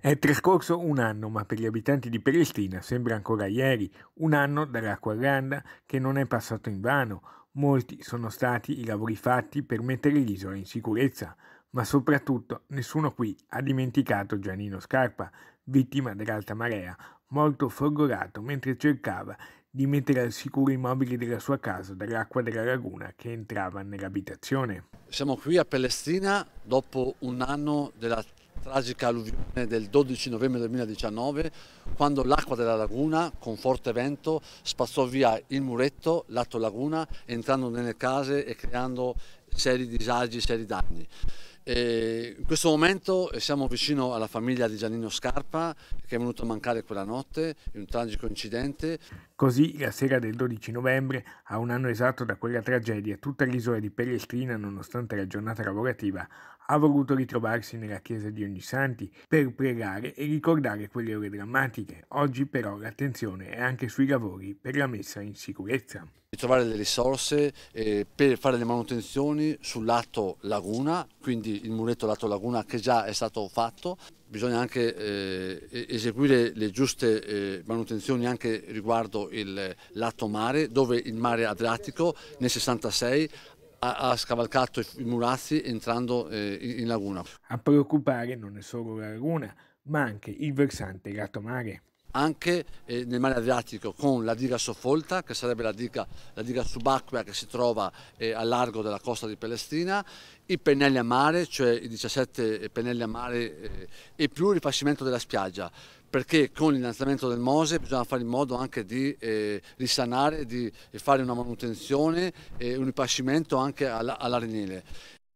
È trascorso un anno, ma per gli abitanti di Palestina sembra ancora ieri, un anno dall'acqua granda che non è passato in vano. Molti sono stati i lavori fatti per mettere l'isola in sicurezza, ma soprattutto nessuno qui ha dimenticato Giannino Scarpa, vittima dell'alta marea, morto folgorato mentre cercava di mettere al sicuro i mobili della sua casa dall'acqua della laguna che entrava nell'abitazione. Siamo qui a Palestina dopo un anno della tragica alluvione del 12 novembre 2019 quando l'acqua della laguna con forte vento spazzò via il muretto, lato laguna, entrando nelle case e creando seri disagi, seri danni. E in questo momento eh, siamo vicino alla famiglia di Giannino Scarpa che è venuto a mancare quella notte in un tragico incidente. Così, la sera del 12 novembre, a un anno esatto da quella tragedia, tutta l'isola di Pelestrina, nonostante la giornata lavorativa, ha voluto ritrovarsi nella chiesa di Ognissanti per pregare e ricordare quelle ore drammatiche. Oggi però l'attenzione è anche sui lavori per la messa in sicurezza. Trovare le risorse eh, per fare le manutenzioni sul lato laguna, quindi il muretto lato laguna che già è stato fatto, bisogna anche eh, eseguire le giuste eh, manutenzioni anche riguardo il lato mare, dove il mare Adriatico nel 66 ha, ha scavalcato i murazzi entrando eh, in, in laguna. A preoccupare non è solo la laguna, ma anche il versante lato mare anche eh, nel mare Adriatico con la diga Soffolta, che sarebbe la diga, la diga subacquea che si trova eh, a largo della costa di Pellestrina, i pennelli a mare, cioè i 17 eh, pennelli a mare eh, e più il rifacimento della spiaggia perché con l'innalzamento del Mose bisogna fare in modo anche di eh, risanare, di fare una manutenzione e un ripascimento anche all'arenile.